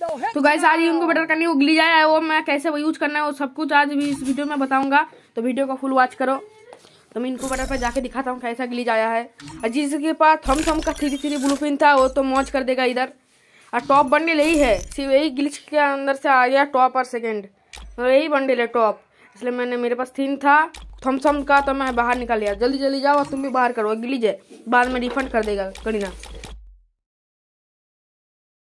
तो गाइस आज उनको बटर करनी वो आया जाए वो मैं कैसे वो यूज करना है वो सब कुछ आज भी इस वीडियो में बताऊंगा तो वीडियो का फुल वॉच करो तो मैं इनको बटर पर जाके दिखाता हूँ कैसा गिलीज आया है और जिसके पास थम थम का थ्री थ्री ब्लू पिन था वो तो मौज कर देगा इधर और टॉप बंडल यही है सिर्फ यही गिलिच के अंदर से आ गया टॉप और सेकेंड और यही बंडल है टॉप इसलिए मैंने मेरे पास थीन था थमसम का तो मैं बाहर निकाल लिया जल्दी जल्दी जाओ और तुम भी बाहर करो गिलीज है बाद में रिफंड कर देगा करीना